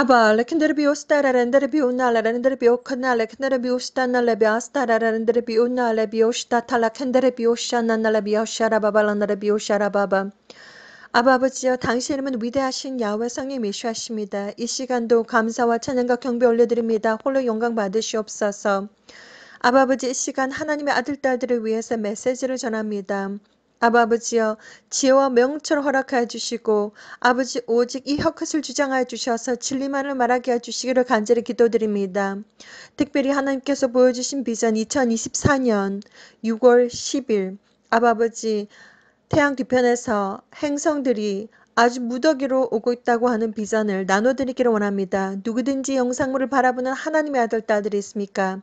Aber Kinder bio stararender bio nalarender bio kanale Kinder bio stanale bio stararender bio nale bio statala Kinder bio shananale bio sharababalanda bio sharababa. 아바 아버지여 당신 이름은 위대하신 야훼 성님 예수하십니다. 이 시간도 감사와 찬양과 경배 올려드립니다. 홀로 영광 받으시옵소서. 아바 아버지 이 시간 하나님의 아들 딸들을 위해서 메시지를 전합니다. 아버지여 지혜와 명철 허락하여 주시고 아버지 오직 이 혀끝을 주장하여 주셔서 진리만을 말하게 해주시기를 간절히 기도드립니다. 특별히 하나님께서 보여주신 비전 2024년 6월 10일 아버지 태양 뒤편에서 행성들이 아주 무더기로 오고 있다고 하는 비전을 나눠드리기를 원합니다. 누구든지 영상물을 바라보는 하나님의 아들, 딸들이 있습니까?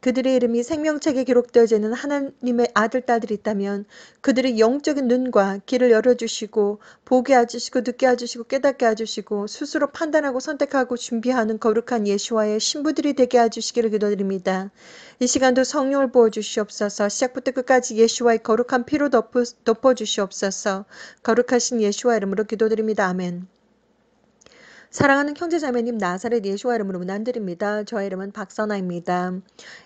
그들의 이름이 생명책에 기록되어져 있는 하나님의 아들, 딸들이 있다면 그들의 영적인 눈과 귀를 열어주시고 보게 해주시고 듣게 해주시고 깨닫게 해주시고 스스로 판단하고 선택하고 준비하는 거룩한 예수와의 신부들이 되게 해주시기를 기도드립니다. 이 시간도 성령을 부어주시옵소서 시작부터 끝까지 예수와의 거룩한 피로 덮어, 덮어주시옵소서 거룩하신 예수와 이름으로 기도드립니다. 아멘. 사랑하는 형제자매님 나사렛 예수와 이름으로 문안드립니다. 저의 이름은 박선아입니다.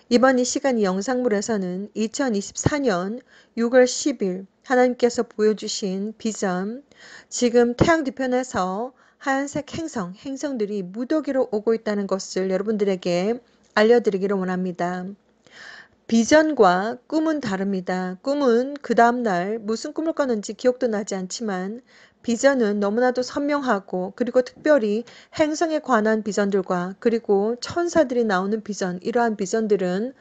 이번 이 시간 이 영상물에서는 2024년 6월 10일 하나님께서 보여주신 비전 지금 태양 뒤편에서 하얀색 행성, 행성들이 무더기로 오고 있다는 것을 여러분들에게 알려드리기를 원합니다. 비전과 꿈은 다릅니다. 꿈은 그 다음날 무슨 꿈을 꿨는지 기억도 나지 않지만 비전은 너무나도 선명하고 그리고 특별히 행성에 관한 비전들과 그리고 천사들이 나오는 비전, 이러한 비전들은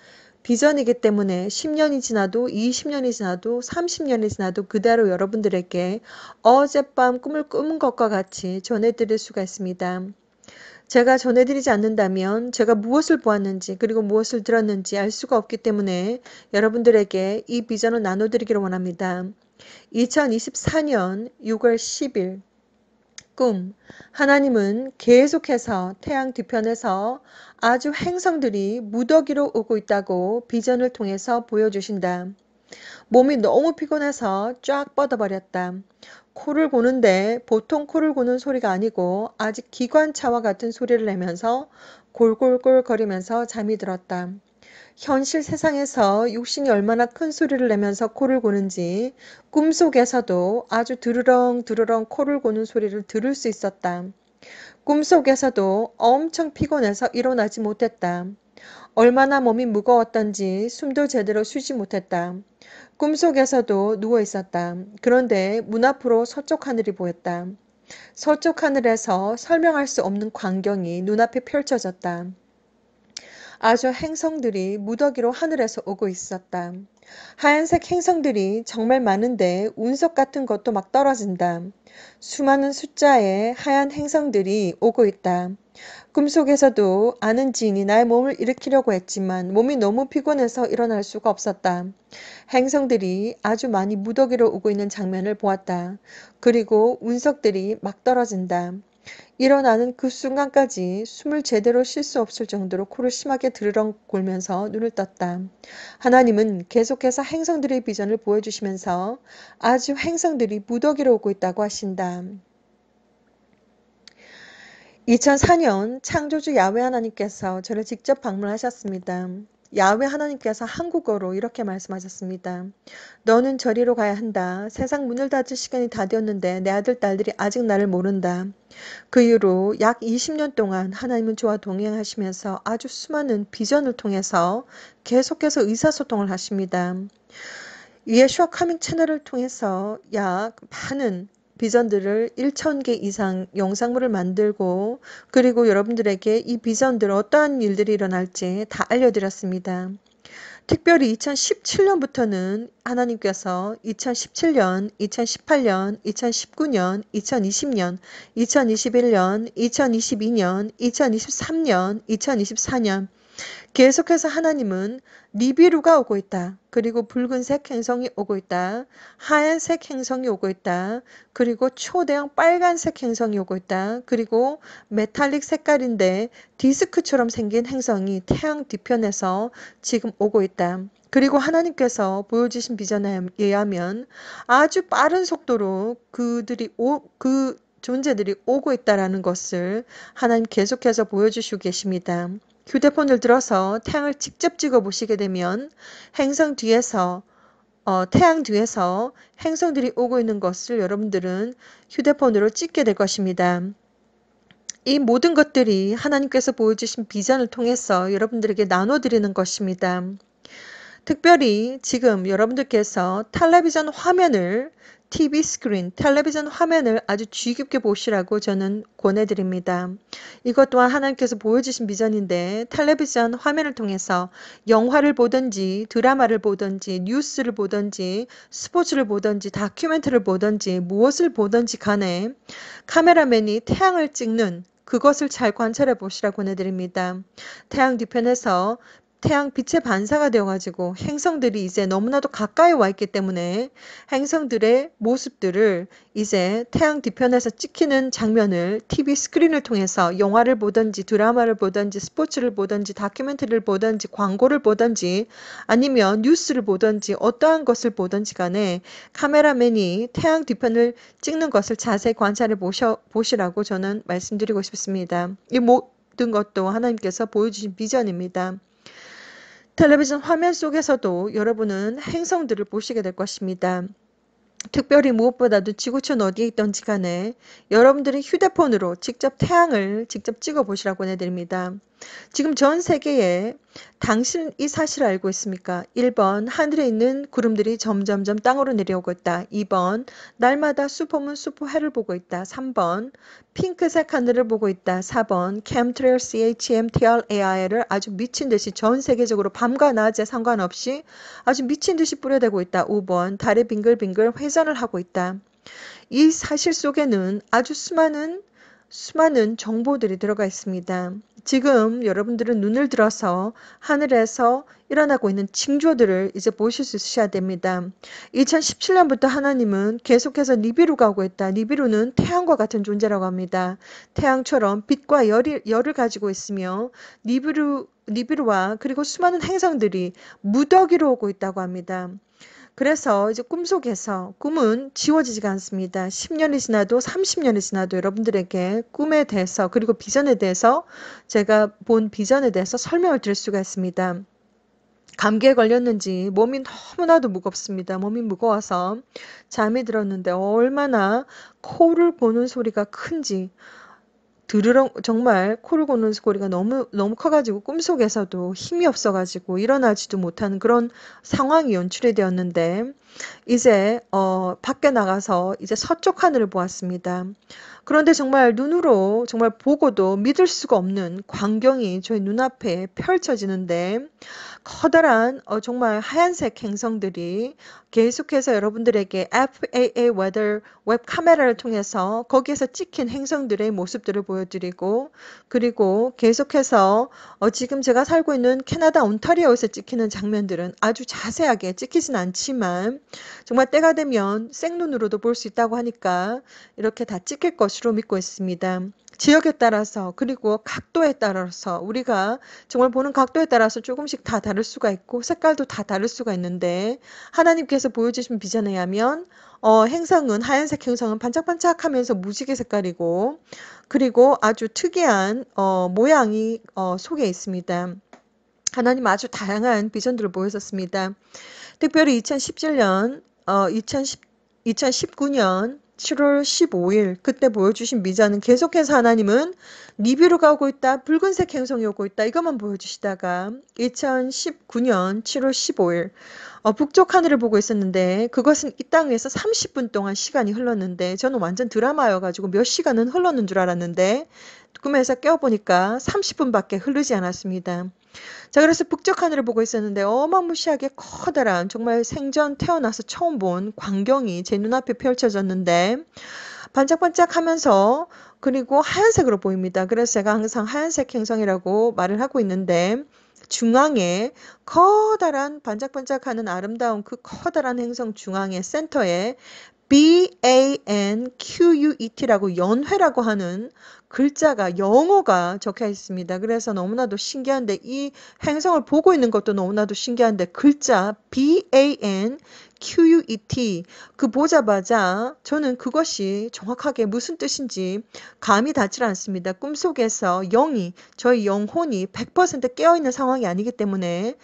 비전이기 때문에 10년이 지나도 20년이 지나도 30년이 지나도 그대로 여러분들에게 어젯밤 꿈을 꾸는 것과 같이 전해드릴 수가 있습니다. 제가 전해드리지 않는다면 제가 무엇을 보았는지 그리고 무엇을 들었는지 알 수가 없기 때문에 여러분들에게 이 비전을 나눠드리기를 원합니다. 2024년 6월 10일 꿈. 하나님은 계속해서 태양 뒤편에서 아주 행성들이 무더기로 오고 있다고 비전을 통해서 보여주신다. 몸이 너무 피곤해서 쫙 뻗어버렸다. 코를 고는데 보통 코를 고는 소리가 아니고 아직 기관차와 같은 소리를 내면서 골골골 거리면서 잠이 들었다. 현실 세상에서 육신이 얼마나 큰 소리를 내면서 코를 고는지 꿈속에서도 아주 두르렁두르렁 코를 고는 소리를 들을 수 있었다. 꿈속에서도 엄청 피곤해서 일어나지 못했다. 얼마나 몸이 무거웠던지 숨도 제대로 쉬지 못했다. 꿈속에서도 누워 있었다. 그런데 문 앞으로 서쪽 하늘이 보였다. 서쪽 하늘에서 설명할 수 없는 광경이 눈앞에 펼쳐졌다. 아주 행성들이 무더기로 하늘에서 오고 있었다. 하얀색 행성들이 정말 많은데 운석 같은 것도 막 떨어진다. 수많은 숫자의 하얀 행성들이 오고 있다. 꿈속에서도 아는 지인이 나의 몸을 일으키려고 했지만 몸이 너무 피곤해서 일어날 수가 없었다. 행성들이 아주 많이 무더기로 오고 있는 장면을 보았다. 그리고 운석들이 막 떨어진다. 일어나는 그 순간까지 숨을 제대로 쉴 수 없을 정도로 코를 심하게 들르렁골면서 눈을 떴다. 하나님은 계속해서 행성들의 비전을 보여주시면서 아주 행성들이 무더기로 오고 있다고 하신다. 2004년 창조주 야외 하나님께서 저를 직접 방문하셨습니다. 야외 하나님께서 한국어로 이렇게 말씀하셨습니다. 너는 저리로 가야 한다. 세상 문을 닫을 시간이 다 되었는데 내 아들 딸들이 아직 나를 모른다. 그 이후로 약 20년 동안 하나님은 저와 동행하시면서 아주 수많은 비전을 통해서 계속해서 의사소통을 하십니다. 예슈아 카밍 채널을 통해서 약 많은 비전들을 1,000개 이상 영상물을 만들고 그리고 여러분들에게 이비전들 어떠한 일들이 일어날지 다 알려드렸습니다. 특별히 2017년부터는 하나님께서 2017년, 2018년, 2019년, 2020년, 2021년, 2022년, 2023년, 2024년 계속해서 하나님은 리비루가 오고 있다. 그리고 붉은색 행성이 오고 있다. 하얀색 행성이 오고 있다. 그리고 초대형 빨간색 행성이 오고 있다. 그리고 메탈릭 색깔인데 디스크처럼 생긴 행성이 태양 뒤편에서 지금 오고 있다. 그리고 하나님께서 보여주신 비전에 의하면 아주 빠른 속도로 그들이 오, 그 존재들이 오고 있다라는 것을 하나님 계속해서 보여주시고 계십니다. 휴대폰을 들어서 태양을 직접 찍어 보시게 되면 행성 뒤에서 어, 태양 뒤에서 행성들이 오고 있는 것을 여러분들은 휴대폰으로 찍게 될 것입니다. 이 모든 것들이 하나님께서 보여주신 비전을 통해서 여러분들에게 나눠드리는 것입니다. 특별히 지금 여러분들께서 텔레비전 화면을 TV 스크린, 텔레비전 화면을 아주 쥐깊게 보시라고 저는 권해드립니다. 이것 또한 하나님께서 보여주신 비전인데 텔레비전 화면을 통해서 영화를 보든지 드라마를 보든지 뉴스를 보든지 스포츠를 보든지 다큐멘터를 보든지 무엇을 보든지 간에 카메라맨이 태양을 찍는 그것을 잘 관찰해 보시라고 권해드립니다. 태양 뒤편에서 태양 빛의 반사가 되어가지고 행성들이 이제 너무나도 가까이 와 있기 때문에 행성들의 모습들을 이제 태양 뒤편에서 찍히는 장면을 TV 스크린을 통해서 영화를 보든지 드라마를 보든지 스포츠를 보든지 다큐멘터리를 보든지 광고를 보든지 아니면 뉴스를 보든지 어떠한 것을 보든지 간에 카메라맨이 태양 뒤편을 찍는 것을 자세히 관찰해 보셔, 보시라고 저는 말씀드리고 싶습니다. 이 모, 모든 것도 하나님께서 보여주신 비전입니다. 텔레비전 화면 속에서도 여러분은 행성들을 보시게 될 것입니다. 특별히 무엇보다도 지구촌 어디에 있던지 간에 여러분들이 휴대폰으로 직접 태양을 직접 찍어 보시라고 해드립니다. 지금 전 세계에 당신 이 사실을 알고 있습니까? 1번 하늘에 있는 구름들이 점점점 땅으로 내려오고 있다. 2번 날마다 수포문 수포 해를 보고 있다. 3번 핑크색 하늘을 보고 있다. 4번 캠트레일 CHMTRAI를 아주 미친 듯이 전 세계적으로 밤과 낮에 상관없이 아주 미친 듯이 뿌려대고 있다. 5번 달에 빙글빙글 회전을 하고 있다. 이 사실 속에는 아주 수많은 수많은 정보들이 들어가 있습니다. 지금 여러분들은 눈을 들어서 하늘에서 일어나고 있는 징조들을 이제 보실 수있으셔야 됩니다. 2017년부터 하나님은 계속해서 니비루가 오고 있다. 니비루는 태양과 같은 존재라고 합니다. 태양처럼 빛과 열이, 열을 가지고 있으며 니비루, 니비루와 그리고 수많은 행성들이 무더기로 오고 있다고 합니다. 그래서 이제 꿈속에서 꿈은 지워지지가 않습니다. 10년이 지나도 30년이 지나도 여러분들에게 꿈에 대해서 그리고 비전에 대해서 제가 본 비전에 대해서 설명을 드릴 수가 있습니다. 감기에 걸렸는지 몸이 너무나도 무겁습니다. 몸이 무거워서 잠이 들었는데 얼마나 코를 보는 소리가 큰지 드르렁 정말 코를 고는 소리가 너무 너무 커가지고 꿈속에서도 힘이 없어가지고 일어나지도 못하는 그런 상황이 연출이 되었는데 이제 어 밖에 나가서 이제 서쪽 하늘을 보았습니다. 그런데 정말 눈으로 정말 보고도 믿을 수가 없는 광경이 저희 눈앞에 펼쳐지는데 커다란 어, 정말 하얀색 행성들이 계속해서 여러분들에게 FAA Weather 웹 카메라를 통해서 거기에서 찍힌 행성들의 모습들을 보여드리고 그리고 계속해서 어, 지금 제가 살고 있는 캐나다 온타리오에서 찍히는 장면들은 아주 자세하게 찍히진 않지만 정말 때가 되면 생눈으로도 볼 수 있다고 하니까 이렇게 다 찍힐 것으로 믿고 있습니다. 지역에 따라서 그리고 각도에 따라서 우리가 정말 보는 각도에 따라서 조금씩 다 다른 다를 수가 있고 색깔도 다 다를 수가 있는데 하나님께서 보여주신 비전에 의하면 어, 행성은 하얀색 행성은 반짝반짝하면서 무지개 색깔이고 그리고 아주 특이한 어, 모양이 어, 속에 있습니다. 하나님 아주 다양한 비전들을 보여줬습니다. 특별히 2017년 어, 2010, 2019년 7월 15일 그때 보여주신 미자는 계속해서 하나님은 리뷰로가 고 있다. 붉은색 행성이 오고 있다. 이것만 보여주시다가 2019년 7월 15일 어, 북쪽 하늘을 보고 있었는데 그것은 이 땅에서 30분 동안 시간이 흘렀는데 저는 완전 드라마여가지고 몇 시간은 흘렀는 줄 알았는데 꿈에서 깨어보니까 30분밖에 흐르지 않았습니다. 자, 그래서 북쪽 하늘을 보고 있었는데 어마무시하게 커다란 정말 생전 태어나서 처음 본 광경이 제 눈앞에 펼쳐졌는데 반짝반짝 하면서 그리고 하얀색으로 보입니다. 그래서 제가 항상 하얀색 행성이라고 말을 하고 있는데 중앙에 커다란 반짝반짝하는 아름다운 그 커다란 행성 중앙의 센터에 BANQUET라고 연회라고 하는 글자가 영어가 적혀 있습니다. 그래서 너무나도 신기한데 이 행성을 보고 있는 것도 너무나도 신기한데 글자 BANQUET 그 보자마자 저는 그것이 정확하게 무슨 뜻인지 감이 닿질 않습니다. 꿈속에서 영이 저희 영혼이 100% 깨어 있는 상황이 아니기 때문에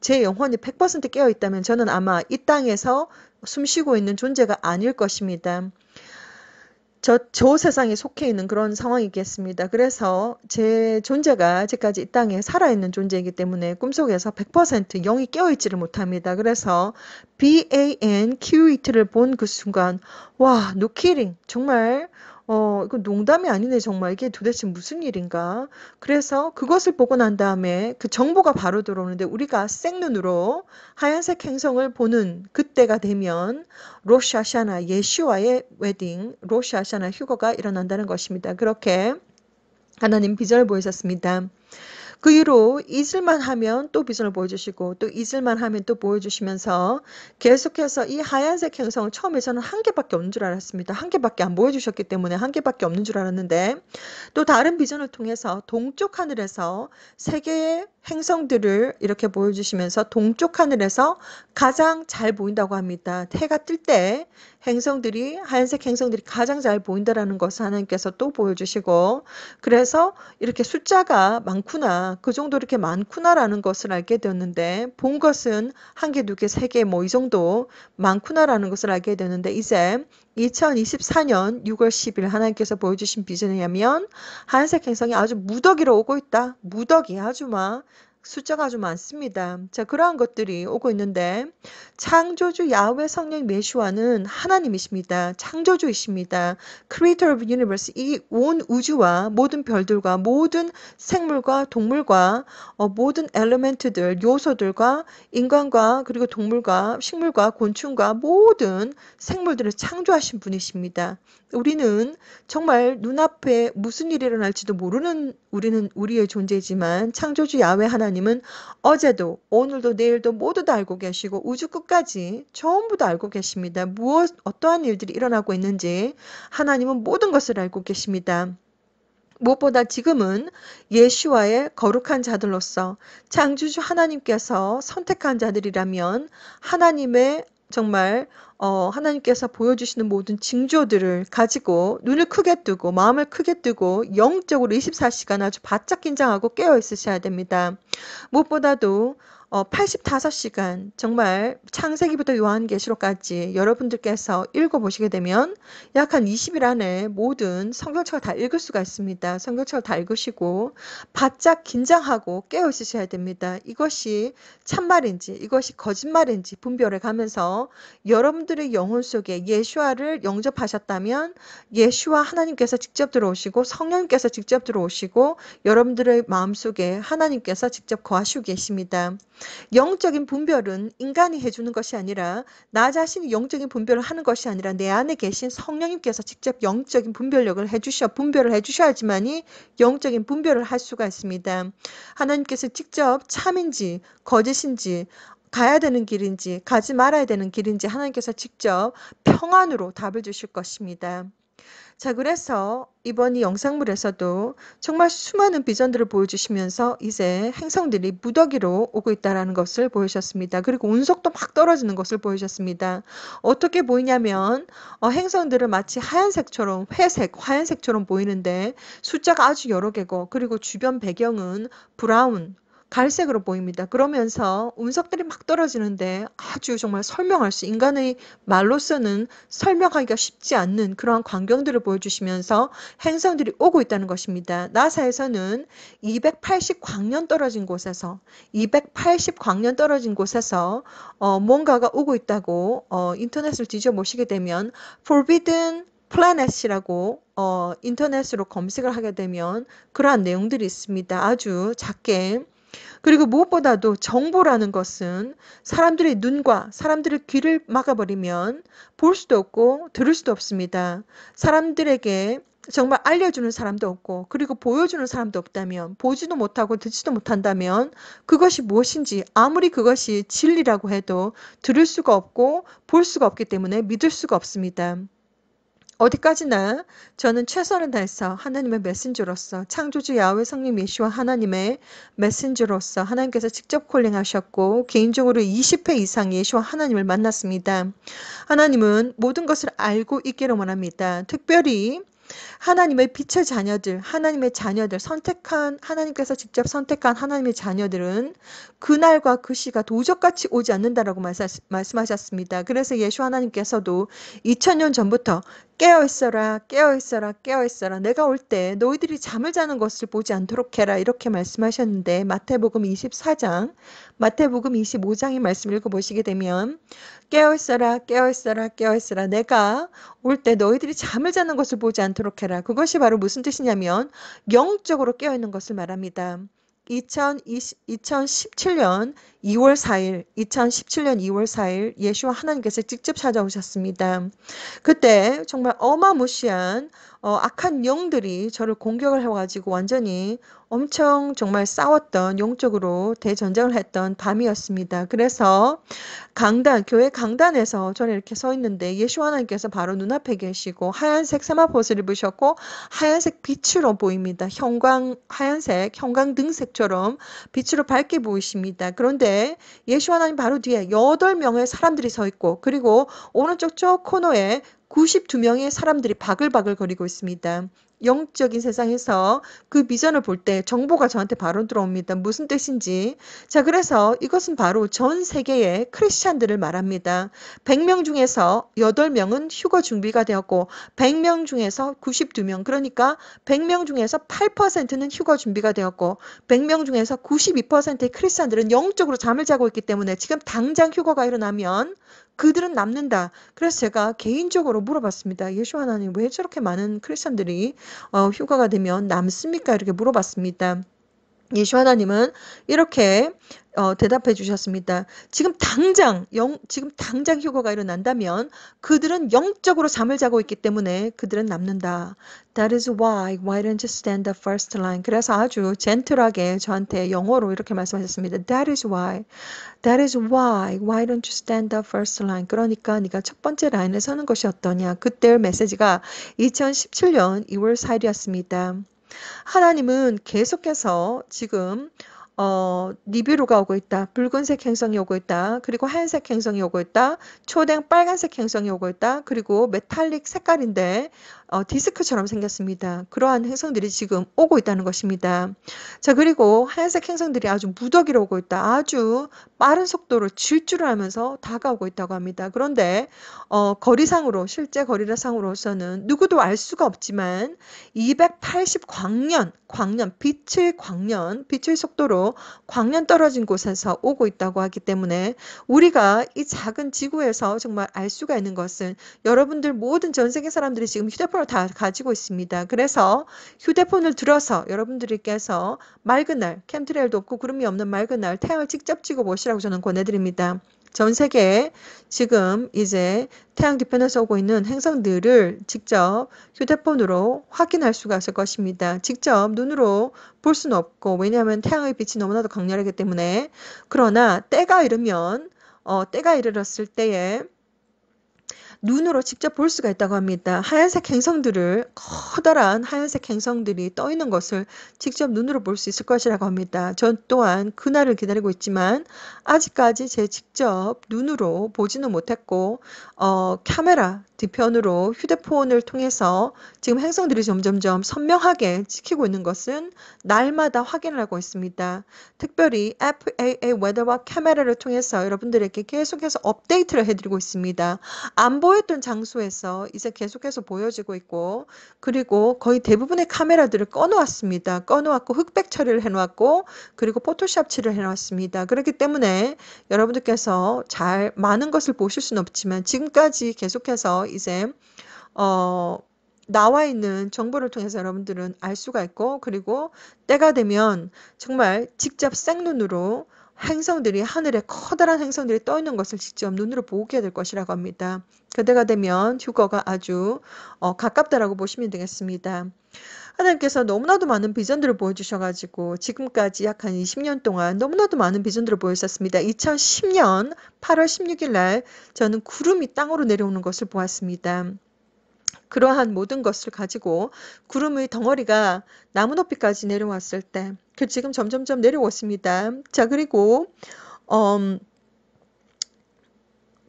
제 영혼이 100% 깨어 있다면 저는 아마 이 땅에서 숨쉬고 있는 존재가 아닐 것입니다. 저, 저 세상에 속해 있는 그런 상황이겠습니다. 그래서 제 존재가 아직까지 이 땅에 살아있는 존재이기 때문에 꿈속에서 100% 영이 깨어있지를 못합니다. 그래서 B-A-N-Q-E-T를 본 그 순간, 와, 노키링. 정말 어, 이거 농담이 아니네, 정말. 이게 도대체 무슨 일인가? 그래서 그것을 보고 난 다음에 그 정보가 바로 들어오는데 우리가 생눈으로 하얀색 행성을 보는 그때가 되면 로샤샤나 예시와의 웨딩, 로샤샤나 휴거가 일어난다는 것입니다. 그렇게 하나님 비전을 보이셨습니다. 그 이후로 잊을만 하면 또 비전을 보여주시고 또 잊을만 하면 또 보여주시면서 계속해서 이 하얀색 행성 처음에 저는 한 개밖에 없는 줄 알았습니다. 한 개밖에 안 보여주셨기 때문에 한 개밖에 없는 줄 알았는데 또 다른 비전을 통해서 동쪽 하늘에서 세 개의 행성들을 이렇게 보여주시면서 동쪽 하늘에서 가장 잘 보인다고 합니다. 해가 뜰때 행성들이 하얀색 행성들이 가장 잘 보인다라는 것을 하나님께서 또 보여주시고 그래서 이렇게 숫자가 많구나 그 정도 이렇게 많구나라는 것을 알게 되었는데 본 것은 한 개, 두 개, 세 개 뭐 이 정도 많구나라는 것을 알게 되는데 이제 2024년 6월 10일 하나님께서 보여주신 비전이냐면 하얀색 행성이 아주 무더기로 오고 있다. 무더기 아주 막 숫자가 아주 많습니다. 자, 그러한 것들이 오고 있는데 창조주 야훼 성령 메시와는 하나님이십니다. 창조주이십니다. Creator of Universe 이 온 우주와 모든 별들과 모든 생물과 동물과 어, 모든 엘리멘트들, 요소들과 인간과 그리고 동물과 식물과 곤충과 모든 생물들을 창조하신 분이십니다. 우리는 정말 눈앞에 무슨 일이 일어날지도 모르는 우리는 우리의 존재지만 창조주 야외 하나님은 어제도 오늘도 내일도 모두 다 알고 계시고 우주 끝까지 전부 다 알고 계십니다. 무엇 어떠한 일들이 일어나고 있는지 하나님은 모든 것을 알고 계십니다. 무엇보다 지금은 예수와의 거룩한 자들로서 창조주 하나님께서 선택한 자들이라면 하나님의 정말 어, 하나님께서 보여주시는 모든 징조들을 가지고 눈을 크게 뜨고 마음을 크게 뜨고 영적으로 24시간 아주 바짝 긴장하고 깨어 있으셔야 됩니다. 무엇보다도 어, 85시간 정말 창세기부터 요한계시록까지 여러분들께서 읽어보시게 되면 약 한 20일 안에 모든 성경책을 다 읽을 수가 있습니다. 성경책을 다 읽으시고 바짝 긴장하고 깨어 있으셔야 됩니다. 이것이 참말인지 이것이 거짓말인지 분별해 가면서 여러분들의 영혼 속에 예수아를 영접하셨다면 예수와 하나님께서 직접 들어오시고 성령님께서 직접 들어오시고 여러분들의 마음속에 하나님께서 직접 거하시고 계십니다. 영적인 분별은 인간이 해주는 것이 아니라 나 자신이 영적인 분별을 하는 것이 아니라 내 안에 계신 성령님께서 직접 영적인 분별력을 해주셔 분별을 해주셔야지만이 영적인 분별을 할 수가 있습니다. 하나님께서 직접 참인지 거짓인지 가야 되는 길인지 가지 말아야 되는 길인지 하나님께서 직접 평안으로 답을 주실 것입니다. 자 그래서 이번 이 영상물에서도 정말 수많은 비전들을 보여주시면서 이제 행성들이 무더기로 오고 있다는 것을 보여주셨습니다. 그리고 운석도막 떨어지는 것을 보여주셨습니다. 어떻게 보이냐면 어, 행성들은 마치 하얀색처럼 회색, 하얀색처럼 보이는데 숫자가 아주 여러 개고 그리고 주변 배경은 브라운, 갈색으로 보입니다. 그러면서 운석들이 막 떨어지는데 아주 정말 설명할 수 인간의 말로서는 설명하기가 쉽지 않는 그러한 광경들을 보여주시면서 행성들이 오고 있다는 것입니다. 나사에서는 280광년 떨어진 곳에서 280광년 떨어진 곳에서 어, 뭔가가 오고 있다고 어, 인터넷을 뒤져보시게 되면 Forbidden 플라넷이라고 어, 인터넷으로 검색을 하게 되면 그러한 내용들이 있습니다. 아주 작게 그리고 무엇보다도 정보라는 것은 사람들의 눈과 사람들의 귀를 막아버리면 볼 수도 없고 들을 수도 없습니다. 사람들에게 정말 알려주는 사람도 없고 그리고 보여주는 사람도 없다면 보지도 못하고 듣지도 못한다면 그것이 무엇인지 아무리 그것이 진리라고 해도 들을 수가 없고 볼 수가 없기 때문에 믿을 수가 없습니다. 어디까지나 저는 최선을 다해서 하나님의 메신저로서 창조주 야외 성령 예시와 하나님의 메신저로서 하나님께서 직접 콜링하셨고 개인적으로 20회 이상 예시와 하나님을 만났습니다. 하나님은 모든 것을 알고 있기를 원합니다. 특별히 하나님의 빛의 자녀들, 하나님의 자녀들, 선택한, 하나님께서 직접 선택한 하나님의 자녀들은 그날과 그 시가 도적같이 오지 않는다라고 말씀하셨습니다. 그래서 예수 하나님께서도 2000년 전부터 깨어있어라, 깨어있어라, 깨어있어라. 내가 올 때 너희들이 잠을 자는 것을 보지 않도록 해라. 이렇게 말씀하셨는데, 마태복음 24장 마태복음 25장의 말씀 읽어보시게 되면 깨어있어라 깨어있어라 깨어있어라 내가 올 때 너희들이 잠을 자는 것을 보지 않도록 해라. 그것이 바로 무슨 뜻이냐면 영적으로 깨어있는 것을 말합니다. 2020, 2017년 2월 4일, 2017년 2월 4일 예수와 하나님께서 직접 찾아오셨습니다. 그때 정말 어마무시한 어, 악한 영들이 저를 공격을 해가지고 완전히 엄청 정말 싸웠던 영적으로 대전쟁을 했던 밤이었습니다. 그래서 강단 교회 강단에서 저는 이렇게 서 있는데 예수 하나님께서 바로 눈앞에 계시고 하얀색 세마포스를 입으셨고 하얀색 빛으로 보입니다. 형광 하얀색 형광등색처럼 빛으로 밝게 보이십니다. 그런데 예수 하나님 바로 뒤에 여덟 명의 사람들이 서 있고 그리고 오른쪽 쪽 코너에 92명의 사람들이 바글바글 거리고 있습니다. 영적인 세상에서 그 비전을 볼 때 정보가 저한테 바로 들어옵니다. 무슨 뜻인지. 자, 그래서 이것은 바로 전 세계의 크리스찬들을 말합니다. 100명 중에서 8명은 휴거 준비가 되었고 100명 중에서 92명 그러니까 100명 중에서 8%는 휴거 준비가 되었고 100명 중에서 92%의 크리스찬들은 영적으로 잠을 자고 있기 때문에 지금 당장 휴거가 일어나면 그들은 남는다. 그래서 제가 개인적으로 물어봤습니다. 예수 하나님 왜 저렇게 많은 크리스천들이 어, 휴가가 되면 남습니까? 이렇게 물어봤습니다. 예수 하나님은 이렇게 어, 대답해 주셨습니다. 지금 당장 영, 지금 당장 휴거가 일어난다면 그들은 영적으로 잠을 자고 있기 때문에 그들은 남는다. That is why why don't you stand the first line. 그래서 아주 젠틀하게 저한테 영어로 이렇게 말씀하셨습니다. That is why. That is why why don't you stand the first line. 그러니까 네가 첫 번째 라인에 서는 것이 어떠냐. 그때의 메시지가 2017년 2월 4일이었습니다. 하나님은 계속해서 지금 어, 니비루가 오고 있다. 붉은색 행성이 오고 있다. 그리고 하얀색 행성이 오고 있다. 초등 빨간색 행성이 오고 있다. 그리고 메탈릭 색깔인데 어, 디스크처럼 생겼습니다. 그러한 행성들이 지금 오고 있다는 것입니다. 자 그리고 하얀색 행성들이 아주 무더기로 오고 있다. 아주 빠른 속도로 질주를 하면서 다가오고 있다고 합니다. 그런데 어, 거리상으로 실제 거리상으로서는 누구도 알 수가 없지만 280 광년, 광년, 빛의 광년, 빛의 속도로 광년 떨어진 곳에서 오고 있다고 하기 때문에 우리가 이 작은 지구에서 정말 알 수가 있는 것은 여러분들 모든 전 세계 사람들이 지금 휴대폰을 다 가지고 있습니다. 그래서 휴대폰을 들어서 여러분들께서 맑은 날, 캠트레일도 없고 구름이 없는 맑은 날 태양을 직접 찍어 보시라고 저는 권해드립니다. 전 세계에 지금 이제 태양 뒤편에 서고 있는 행성들을 직접 휴대폰으로 확인할 수가 있을 것입니다. 직접 눈으로 볼 수는 없고 왜냐하면 태양의 빛이 너무나도 강렬하기 때문에 그러나 때가 이르면 어, 때가 이르렀을 때에 눈으로 직접 볼 수가 있다고 합니다. 하얀색 행성들을 커다란 하얀색 행성들이 떠 있는 것을 직접 눈으로 볼 수 있을 것이라고 합니다. 전 또한 그날을 기다리고 있지만 아직까지 제 직접 눈으로 보지는 못했고 어, 카메라 뒤편으로 휴대폰을 통해서 지금 행성들이 점점점 선명하게 찍히고 있는 것은 날마다 확인을 하고 있습니다. 특별히 FAA 웨더와 카메라를 통해서 여러분들에게 계속해서 업데이트를 해드리고 있습니다. 안 보였던 장소에서 이제 계속해서 보여지고 있고 그리고 거의 대부분의 카메라들을 꺼놓았습니다. 꺼놓았고 흑백 처리를 해놓았고 그리고 포토샵 칠을 해놓았습니다. 그렇기 때문에 여러분들께서 잘 많은 것을 보실 수는 없지만 지금까지 계속해서 이제 어 나와 있는 정보를 통해서 여러분들은 알 수가 있고 그리고 때가 되면 정말 직접 생눈으로 행성들이 하늘에 커다란 행성들이 떠 있는 것을 직접 눈으로 보게 될 것이라고 합니다. 그때가 되면 휴거가 아주 어, 가깝다라고 보시면 되겠습니다. 하나님께서 너무나도 많은 비전들을 보여주셔가지고 지금까지 약 한 20년 동안 너무나도 많은 비전들을 보였었습니다 2010년 8월 16일 날 저는 구름이 땅으로 내려오는 것을 보았습니다. 그러한 모든 것을 가지고 구름의 덩어리가 나무 높이까지 내려왔을 때, 그 지금 점점점 내려왔습니다. 자, 그리고, 음,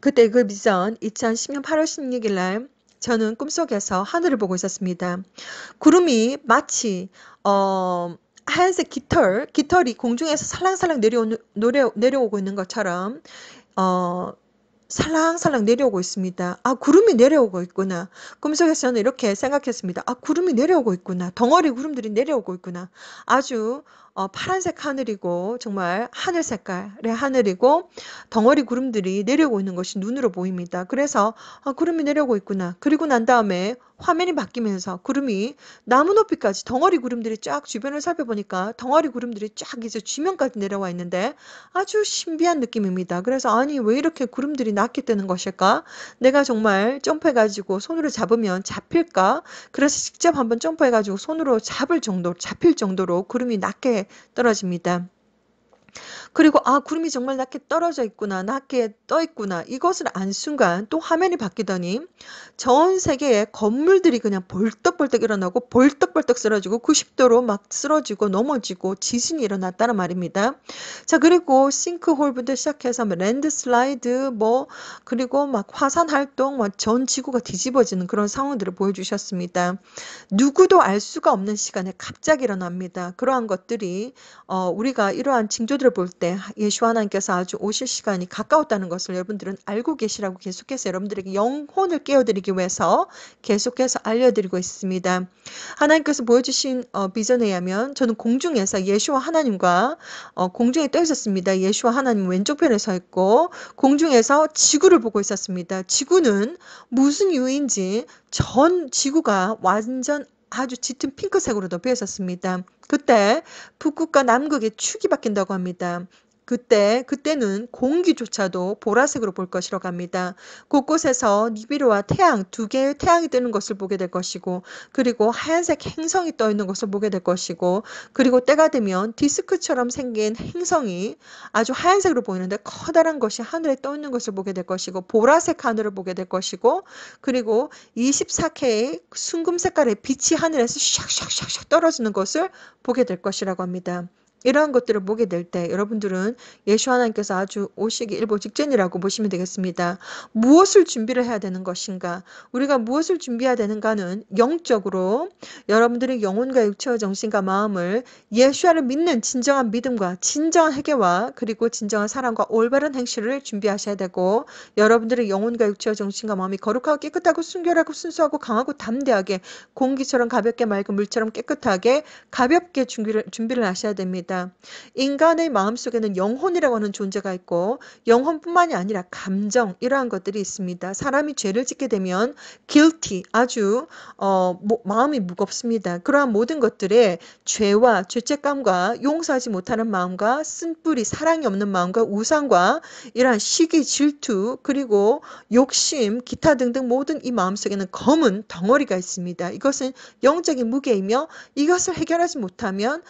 그때 그 비전 2010년 8월 16일 날 저는 꿈속에서 하늘을 보고 있었습니다. 구름이 마치 어 하얀색 깃털, 깃털이 공중에서 살랑살랑 내려오, 노려, 내려오고 있는 것처럼 어 살랑살랑 내려오고 있습니다. 아, 구름이 내려오고 있구나. 꿈속에서는 이렇게 생각했습니다. 아, 구름이 내려오고 있구나. 덩어리 구름들이 내려오고 있구나. 아주 어, 파란색 하늘이고 정말 하늘 색깔의 하늘이고 덩어리 구름들이 내려오고 있는 것이 눈으로 보입니다. 그래서 아, 구름이 내려오고 있구나. 그리고 난 다음에 화면이 바뀌면서 구름이 나무 높이까지 덩어리 구름들이 쫙 주변을 살펴보니까 덩어리 구름들이 쫙 이제 지면까지 내려와 있는데 아주 신비한 느낌입니다. 그래서 아니 왜 이렇게 구름들이 낮게 뜨는 것일까? 내가 정말 점프해가지고 손으로 잡으면 잡힐까? 그래서 직접 한번 점프해가지고 손으로 잡을 정도, 로 잡힐 정도로 구름이 낮게 떨어집니다. 그리고 아 구름이 정말 낮게 떨어져 있구나 낮게 떠 있구나 이것을 안 순간 또 화면이 바뀌더니 전 세계의 건물들이 그냥 벌떡벌떡 일어나고 벌떡벌떡 쓰러지고 90도로 막 쓰러지고 넘어지고 지진이 일어났다는 말입니다. 자 그리고 싱크홀부터 시작해서 랜드슬라이드 뭐 그리고 막 화산 활동 뭐전 지구가 뒤집어지는 그런 상황들을 보여주셨습니다. 누구도 알 수가 없는 시간에 갑자기 일어납니다. 그러한 것들이 어, 우리가 이러한 징조들 여러들을볼때 예수 하나님께서 아주 오실 시간이 가까웠다는 것을 여러분들은 알고 계시라고 계속해서 여러분들에게 영혼을 깨어드리기 위해서 계속해서 알려드리고 있습니다. 하나님께서 보여주신 어, 비전에 의하면 저는 공중에서 예수와 하나님과 어, 공중에 떠 있었습니다. 예수와 하나님 왼쪽편에 서 있고 공중에서 지구를 보고 있었습니다. 지구는 무슨 이유인지 전 지구가 완전 아주 짙은 핑크색으로 도배했었습니다. 그때 북극과 남극의 축이 바뀐다고 합니다. 그때 그때는 공기조차도 보라색으로 볼 것이라고 합니다. 곳곳에서 니비루와 태양 두 개의 태양이 뜨는 것을 보게 될 것이고 그리고 하얀색 행성이 떠 있는 것을 보게 될 것이고 그리고 때가 되면 디스크처럼 생긴 행성이 아주 하얀색으로 보이는데 커다란 것이 하늘에 떠 있는 것을 보게 될 것이고 보라색 하늘을 보게 될 것이고 그리고 24K의 순금 색깔의 빛이 하늘에서 샥샥샥샥 떨어지는 것을 보게 될 것이라고 합니다. 이러한 것들을 보게 될 때 여러분들은 예수 하나님께서 아주 오시기 일보 직전이라고 보시면 되겠습니다. 무엇을 준비를 해야 되는 것인가? 우리가 무엇을 준비해야 되는가는 영적으로 여러분들의 영혼과 육체와 정신과 마음을 예수를 와 믿는 진정한 믿음과 진정한 회개와 그리고 진정한 사랑과 올바른 행실을 준비하셔야 되고 여러분들의 영혼과 육체와 정신과 마음이 거룩하고 깨끗하고 순결하고 순수하고 강하고 담대하게 공기처럼 가볍게 맑은 물처럼 깨끗하게 가볍게 준비를, 준비를 하셔야 됩니다. 있습니다. 인간의 마음속에는 영혼이라고 하는 존재가 있고 영혼뿐만이 아니라 감정 이러한 것들이 있습니다. 사람이 죄를 짓게 되면 guilty 아주 어, 뭐, 마음이 무겁습니다. 그러한 모든 것들에 죄와 죄책감과 용서하지 못하는 마음과 쓴뿌리 사랑이 없는 마음과 우상과 이러한 시기 질투 그리고 욕심 기타 등등 모든 이 마음속에는 검은 덩어리가 있습니다. 이것은 영적인 무게이며 이것을 해결하지 못하면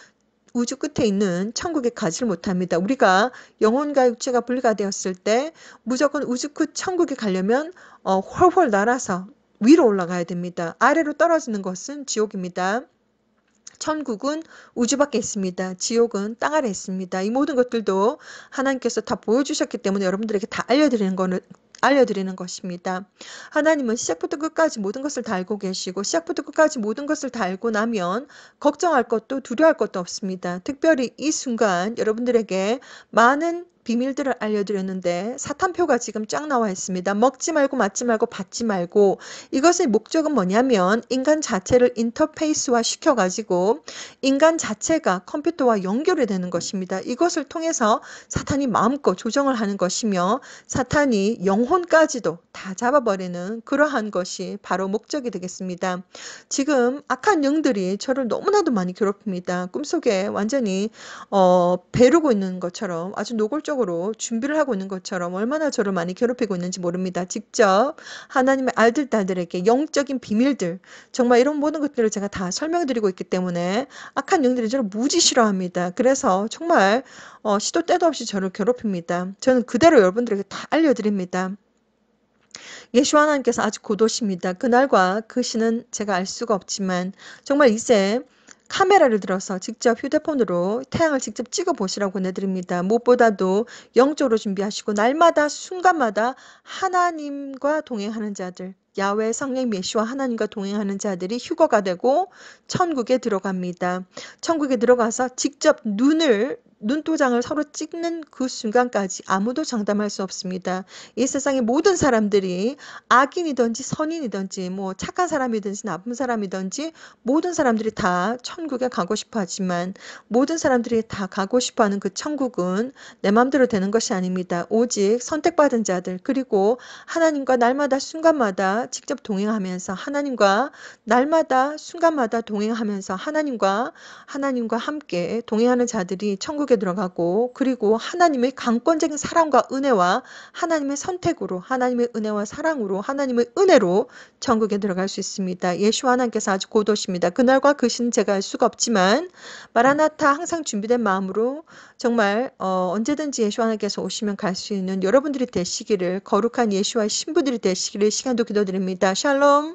우주 끝에 있는 천국에 가지를 못합니다. 우리가 영혼과 육체가 분리가 되었을 때 무조건 우주 끝 천국에 가려면 어, 훨훨 날아서 위로 올라가야 됩니다. 아래로 떨어지는 것은 지옥입니다. 천국은 우주 밖에 있습니다. 지옥은 땅 아래 있습니다. 이 모든 것들도 하나님께서 다 보여주셨기 때문에 여러분들에게 다 알려드리는 거는 알려드리는 것입니다. 하나님은 시작부터 끝까지 모든 것을 다 알고 계시고 시작부터 끝까지 모든 것을 다 알고 나면 걱정할 것도 두려워할 것도 없습니다. 특별히 이 순간 여러분들에게 많은 비밀들을 알려드렸는데 사탄표가 지금 쫙 나와 있습니다. 먹지 말고 맞지 말고 받지 말고 이것의 목적은 뭐냐면 인간 자체를 인터페이스화 시켜가지고 인간 자체가 컴퓨터와 연결이 되는 것입니다. 이것을 통해서 사탄이 마음껏 조정을 하는 것이며 사탄이 영혼까지도 다 잡아버리는 그러한 것이 바로 목적이 되겠습니다. 지금 악한 영들이 저를 너무나도 많이 괴롭힙니다. 꿈속에 완전히 어, 배르고 있는 것처럼 아주 노골적으로 마음속으로 준비를 하고 있는 것처럼 얼마나 저를 많이 괴롭히고 있는지 모릅니다. 직접 하나님의 알들 딸들에게 영적인 비밀들, 정말 이런 모든 것들을 제가 다 설명드리고 있기 때문에 악한 영들이 저를 무지 싫어합니다. 그래서 정말 어, 시도 때도 없이 저를 괴롭힙니다. 저는 그대로 여러분들에게 다 알려드립니다. 예수 하나님께서 아주고도십니다 그날과 그 시는 제가 알 수가 없지만 정말 이제 카메라를 들어서 직접 휴대폰으로 태양을 직접 찍어 보시라고 내드립니다. 무엇보다도 영적으로 준비하시고 날마다 순간마다 하나님과 동행하는 자들 야외 성령 메시와 하나님과 동행하는 자들이 휴거가 되고 천국에 들어갑니다. 천국에 들어가서 직접 눈을 눈도장을 서로 찍는 그 순간까지 아무도 장담할 수 없습니다. 이 세상의 모든 사람들이 악인이든지 선인이든지 뭐 착한 사람이든지 나쁜 사람이든지 모든 사람들이 다 천국에 가고 싶어 하지만 모든 사람들이 다 가고 싶어 하는 그 천국은 내 마음대로 되는 것이 아닙니다. 오직 선택받은 자들 그리고 하나님과 날마다 순간마다 직접 동행하면서 하나님과 날마다 순간마다 동행하면서 하나님과 하나님과 함께 동행하는 자들이 천국에 들어가고 그리고 하나님의 강권적인 사랑과 은혜와 하나님의 선택으로 하나님의 은혜와 사랑으로 하나님의 은혜로 천국에 들어갈 수 있습니다. 예수 하나님께서 아주 고도십니다. 그날과 그신는 제가 알 수가 없지만 마라나타 항상 준비된 마음으로 정말 어, 언제든지 예수 하나님께서 오시면 갈 수 있는 여러분들이 되시기를 거룩한 예수와 신부들이 되시기를 시간도 기도드립니다. למידה שלום.